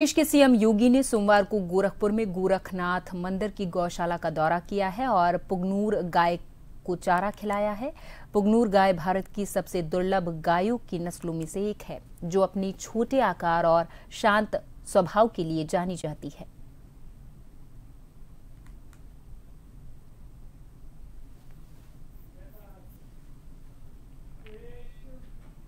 प्रदेश के सीएम योगी ने सोमवार को गोरखपुर में गोरखनाथ मंदिर की गौशाला का दौरा किया है और पुगनूर गाय को चारा खिलाया है पुगनूर गाय भारत की सबसे दुर्लभ गायों की नस्लों में से एक है जो अपने छोटे आकार और शांत स्वभाव के लिए जानी जाती है